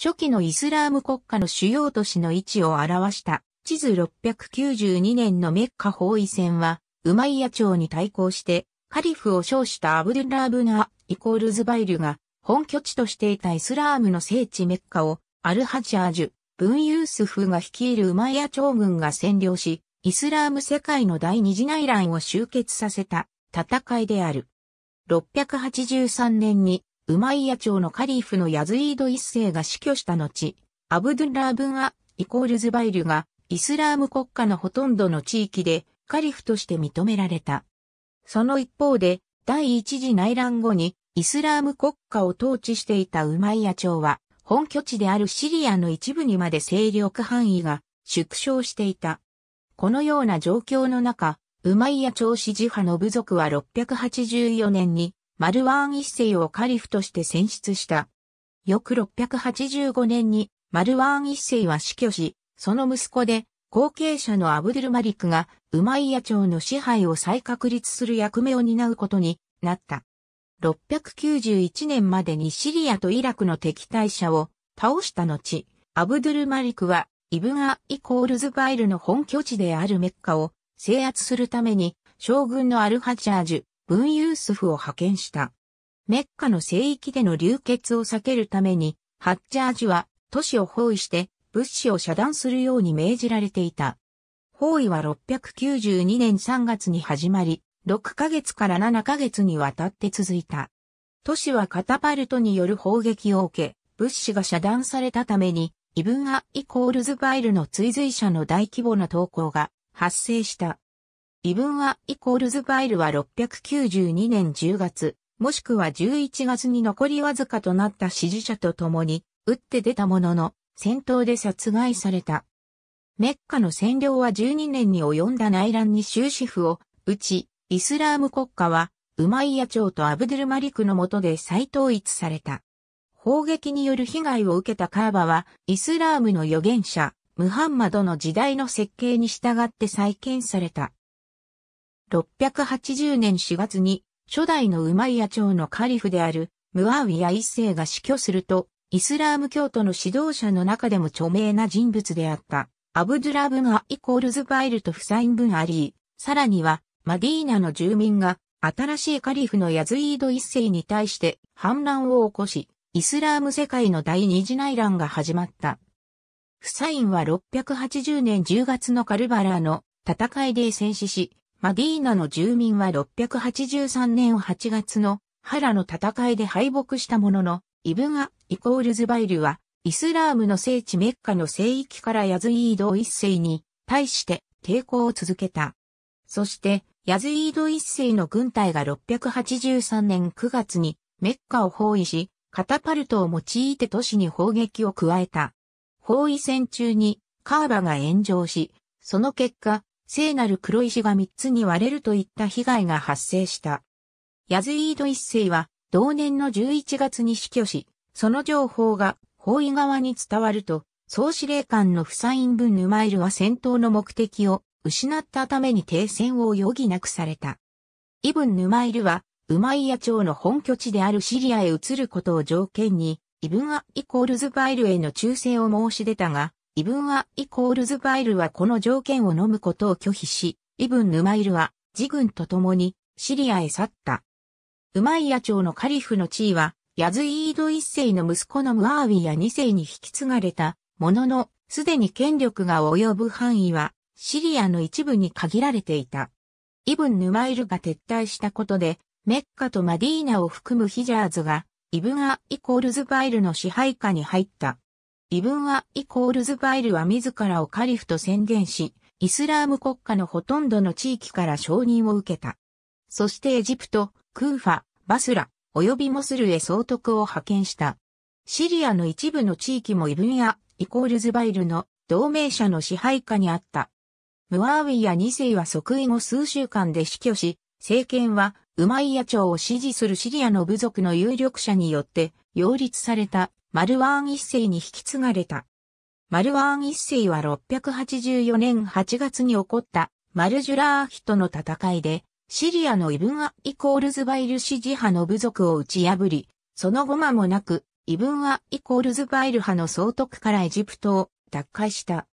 初期のイスラーム国家の主要都市の位置を表した地図692年のメッカ包囲戦は、ウマイヤ朝に対抗して、カリフを称したアブドゥラーブナー、イコールズバイルが本拠地としていたイスラームの聖地メッカをアルハジャージュ、ブンユースフが率いるウマイヤ朝軍が占領し、イスラーム世界の第二次内乱を終結させた戦いである。683年にウマイヤ朝のカリーフのヤズイード一世が死去した後、アブドゥラー・ブン・ア・イコールズ・バイルが、イスラーム国家のほとんどの地域で、カリフとして認められた。その一方で、第一次内乱後に、イスラーム国家を統治していたウマイヤ朝は、本拠地であるシリアの一部にまで勢力範囲が縮小していた。このような状況の中、ウマイヤ朝支持派の部族は684年にマルワーン一世をカリフとして選出した。翌685年にマルワーン一世は死去し、その息子で後継者のアブドゥルマリクがウマイヤ朝の支配を再確立する役目を担うことになった。691年までにシリアとイラクの敵対者を倒した後、アブドゥルマリクはイブガ・イコールズバイルの本拠地であるメッカを制圧するために将軍のアルハジャージュ、ブン・ユースフを派遣した。メッカの聖域での流血を避けるために、ハッジャージは都市を包囲して物資を遮断するように命じられていた。包囲は692年3月に始まり、6ヶ月から7ヶ月にわたって続いた。都市はカタパルトによる砲撃を受け、物資が遮断されたために、イブンア・イコールズバイルの追随者の大規模な投稿が発生した。イブンはイコールズバイルは692年10月、もしくは11月に残りわずかとなった支持者と共に、撃って出たものの、戦闘で殺害された。メッカの占領は12年に及んだ内乱に終止符を打ち、イスラーム国家は、ウマイヤ朝とアブドゥルマリクの下で再統一された。砲撃による被害を受けたカーバは、イスラームの預言者、ムハンマドの時代の設計に従って再建された。680年4月に初代のウマイヤ朝のカリフであるムアウィヤ一世が死去すると、イスラーム教徒の指導者の中でも著名な人物であった、アブドゥラブン・アイコールズ・バイルとフサイン・ブン・アリー、さらには、マディーナの住民が、新しいカリフのヤズイード一世に対して反乱を起こし、イスラーム世界の第二次内乱が始まった。フサインは680年10月のカルバラの戦いで戦死し、マディーナの住民は683年8月のハラの戦いで敗北したものの、イブガ・イコールズバイルは、イスラームの聖地メッカの聖域からヤズイード一世に対して抵抗を続けた。そして、ヤズイード一世の軍隊が683年9月にメッカを包囲し、カタパルトを用いて都市に砲撃を加えた。包囲戦中にカーバが炎上し、その結果、聖なる黒石が三つに割れるといった被害が発生した。ヤズイード一世は同年の11月に死去し、その情報が包囲側に伝わると、総司令官のフサイン・ブン・ヌマイルは戦闘の目的を失ったために停戦を余儀なくされた。イブン・ヌマイルは、ウマイヤ朝の本拠地であるシリアへ移ることを条件に、イブン・ア・イコールズ・バイルへの忠誠を申し出たが、イブンはイコールズバイルはこの条件を飲むことを拒否し、イブンヌマイルは自軍と共にシリアへ去った。ウマイヤ朝のカリフの地位は、ヤズイード一世の息子のムアーウィヤ二世に引き継がれた、ものの、すでに権力が及ぶ範囲は、シリアの一部に限られていた。イブン・ヌマイルが撤退したことで、メッカとマディーナを含むヒジャーズが、イブン・ア・イコールズ・バイルの支配下に入った。イブンはイコールズバイルは自らをカリフと宣言し、イスラーム国家のほとんどの地域から承認を受けた。そしてエジプト、クーファ、バスラ、及びモスルへ総督を派遣した。シリアの一部の地域もイブンやイコールズバイルの同盟者の支配下にあった。ムアーウィや2世は即位後数週間で死去し、政権はウマイヤ朝を支持するシリアの部族の有力者によって擁立されたマルワーン一世に引き継がれた。マルワーン一世は684年8月に起こったマルジュラーヒとの戦いでシリアのイブンア・イコールズバイル支持派の部族を打ち破り、その後間もなくイブンア・イコールズバイル派の総督からエジプトを奪回した。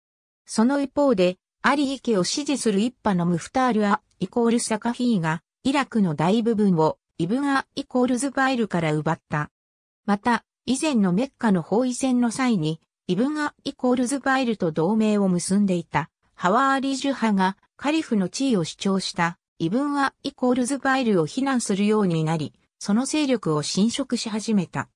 その一方で、アリー家を支持する一派のムフタールア・イコールサカフィーがイラクの大部分をイブンア・イコールズバイルから奪った。また、以前のメッカの包囲戦の際に、イブンア・イコールズバイルと同盟を結んでいた、ハワーリジュ派がカリフの地位を主張したイブンア・イコールズバイルを非難するようになり、その勢力を侵食し始めた。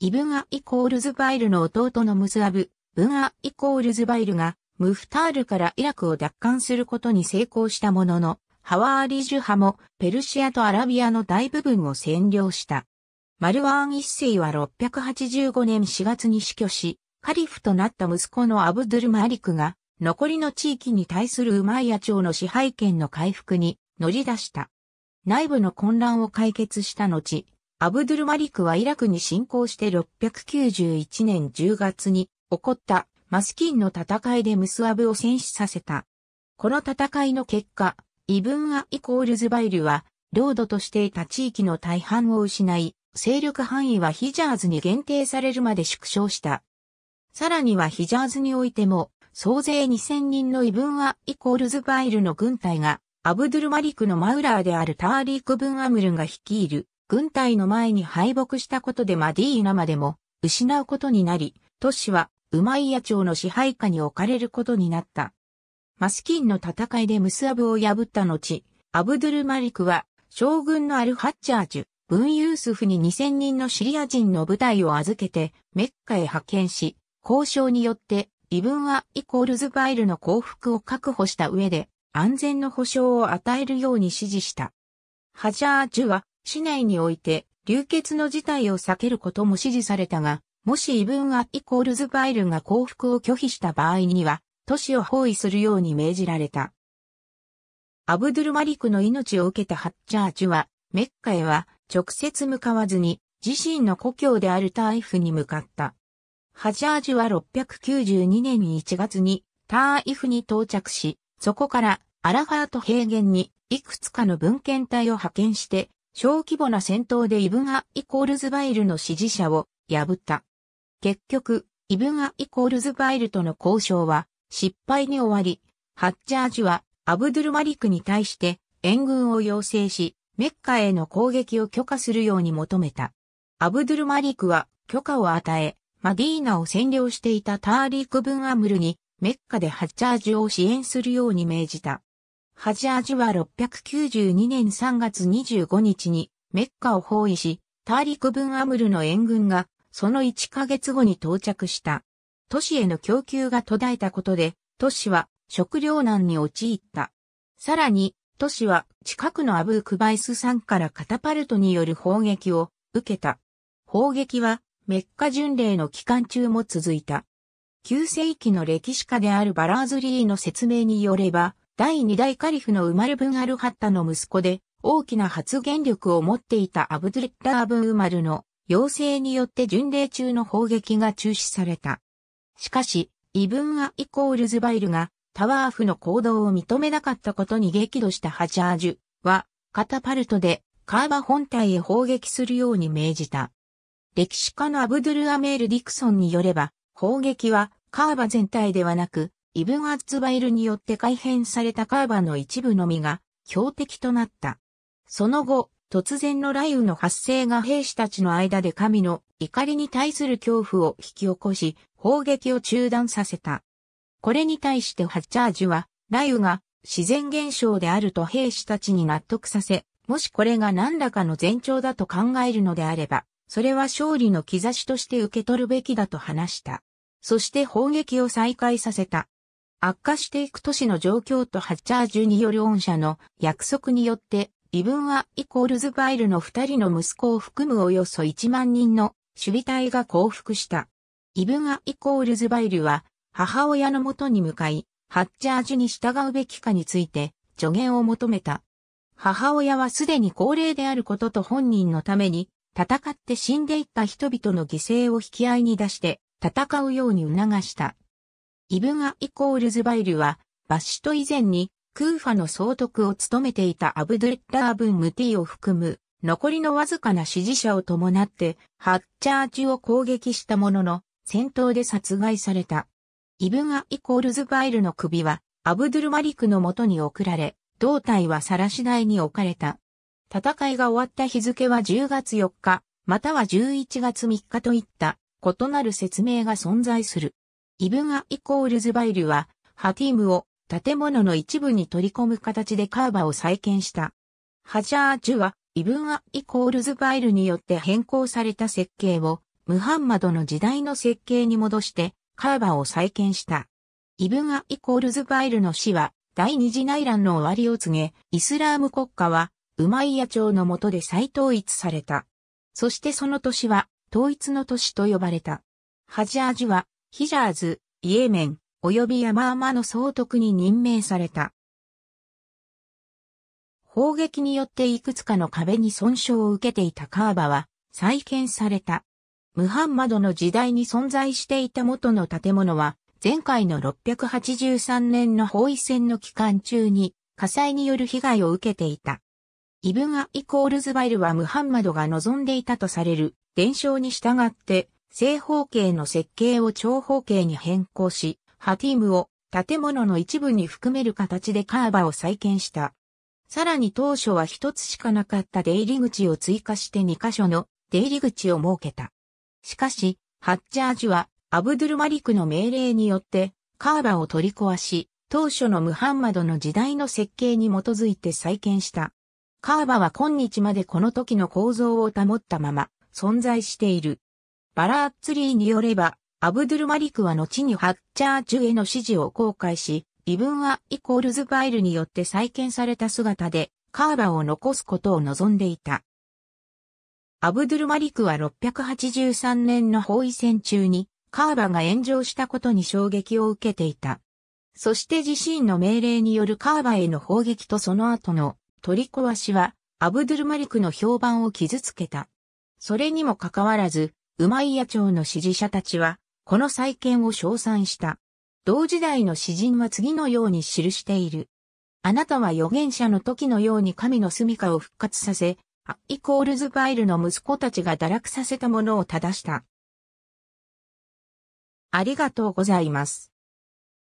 イブンア・イコールズバイルの弟のムズアブ、ブンア・イコールズバイルがムフタールからイラクを奪還することに成功したものの、ハワーリジュ派もペルシアとアラビアの大部分を占領した。マルワーン一世は685年4月に死去し、カリフとなった息子のアブドゥル・マリクが、残りの地域に対するウマイヤ朝の支配権の回復に乗り出した。内部の混乱を解決した後、アブドゥル・マリクはイラクに侵攻して691年10月に起こったマスキンの戦いでムスアブを戦死させた。この戦いの結果、イブン・ア・イコールズ・バイルは、領土としていた地域の大半を失い、勢力範囲はヒジャーズに限定されるまで縮小した。さらにはヒジャーズにおいても、総勢2000人のイブン・ア・イコールズ・バイルの軍隊が、アブドゥル・マリクのマウラーであるターリーク・ブン・アムルンが率いる、軍隊の前に敗北したことでマディーナまでも、失うことになり、都市は、ウマイヤ朝の支配下に置かれることになった。マスキンの戦いでムスアブを破った後、アブドゥルマリクは将軍のアルハッジャージュ、ブンユースフに2000人のシリア人の部隊を預けてメッカへ派遣し、交渉によってイブンはイコールズバイルの降伏を確保した上で安全の保障を与えるように指示した。ハジャージュは市内において流血の事態を避けることも指示されたが、もしイブンはイコールズバイルが降伏を拒否した場合には、都市を包囲するように命じられた。アブドゥルマリクの命を受けたハッチャーチュは、メッカへは直接向かわずに、自身の故郷であるターイフに向かった。ハジャージュは692年1月にターイフに到着し、そこからアラファート平原にいくつかの文献隊を派遣して、小規模な戦闘でイブガ・イコールズバイルの支持者を破った。結局、イブガ・イコールズバイルとの交渉は失敗に終わり、ハッジャージはアブドゥルマリクに対して援軍を要請し、メッカへの攻撃を許可するように求めた。アブドゥルマリクは許可を与え、マディーナを占領していたターリーク・ブン・アムルにメッカでハッジャージを支援するように命じた。ハジャージは692年3月25日にメッカを包囲し、ターリク・ブン・アムルの援軍がその1ヶ月後に到着した。都市への供給が途絶えたことで、都市は食糧難に陥った。さらに、都市は近くのアブークバイス山からカタパルトによる砲撃を受けた。砲撃はメッカ巡礼の期間中も続いた。9世紀の歴史家であるバラーズリーの説明によれば、第2代カリフのウマルブン・アルハッタの息子で、大きな発言力を持っていたアブドゥレッラーブン・ウマルの要請によって巡礼中の砲撃が中止された。しかし、イブン・ア・イコールズ・バイルがタワーフの行動を認めなかったことに激怒したハジャージュは、カタパルトでカーバ本体へ砲撃するように命じた。歴史家のアブドゥル・アメール・ディクソンによれば、砲撃はカーバ全体ではなく、イブン・アッツバイルによって改変されたカーバの一部のみが標的となった。その後、突然の雷雨の発生が兵士たちの間で神の怒りに対する恐怖を引き起こし、砲撃を中断させた。これに対してハッチャージュは、雷雨が自然現象であると兵士たちに納得させ、もしこれが何らかの前兆だと考えるのであれば、それは勝利の兆しとして受け取るべきだと話した。そして砲撃を再開させた。悪化していく都市の状況とハッチャージュによる御社の約束によって、イブンはイコールズバイルの二人の息子を含むおよそ1万人の守備隊が降伏した。イブン・ア・イコール・ズバイルは、母親の元に向かい、ハッチャージュに従うべきかについて、助言を求めた。母親はすでに高齢であることと本人のために、戦って死んでいった人々の犠牲を引き合いに出して、戦うように促した。イブン・ア・イコール・ズバイルは、バッシュト以前に、クーファの総督を務めていたアブドゥッダー・ブン・ムティを含む、残りのわずかな支持者を伴って、ハッチャージュを攻撃したものの、戦闘で殺害された。イブガ・イコールズバイルの首は、アブドゥルマリクの元に送られ、胴体はさらし台に置かれた。戦いが終わった日付は10月4日、または11月3日といった異なる説明が存在する。イブガイコールズバイルは、ハティームを建物の一部に取り込む形でカーバを再建した。ハジャージュは、イブガイコールズバイルによって変更された設計をムハンマドの時代の設計に戻して、カーバを再建した。イブがイコールズバイルの死は、第二次内乱の終わりを告げ、イスラーム国家は、ウマイヤ朝の下で再統一された。そしてその年は、統一の年と呼ばれた。ハジャージは、ヒジャーズ、イエメン、及びヤマーマの総督に任命された。砲撃によっていくつかの壁に損傷を受けていたカーバは、再建された。ムハンマドの時代に存在していた元の建物は、前回の683年の包囲戦の期間中に火災による被害を受けていた。イブン・ア・イコールズバイルはムハンマドが望んでいたとされる伝承に従って正方形の設計を長方形に変更し、ハティームを建物の一部に含める形でカーバを再建した。さらに当初は一つしかなかった出入り口を追加して2箇所の出入り口を設けた。しかし、ハッジャージはアブドゥルマリクの命令によってカーバを取り壊し、当初のムハンマドの時代の設計に基づいて再建した。カーバは今日までこの時の構造を保ったまま存在している。バラーツリーによれば、アブドゥルマリクは後にハッチャージュへの指示を公開し、イブンはイコールズバイルによって再建された姿でカーバを残すことを望んでいた。アブドゥルマリクは683年の包囲戦中にカーバが炎上したことに衝撃を受けていた。そして自身の命令によるカーバへの砲撃とその後の取り壊しはアブドゥルマリクの評判を傷つけた。それにもかかわらず、ウマイヤ朝の支持者たちは、この再建を称賛した。同時代の詩人は次のように記している。あなたは預言者の時のように神の住処を復活させ、アイコールズバイルの息子たちが堕落させたものを正した。ありがとうございます。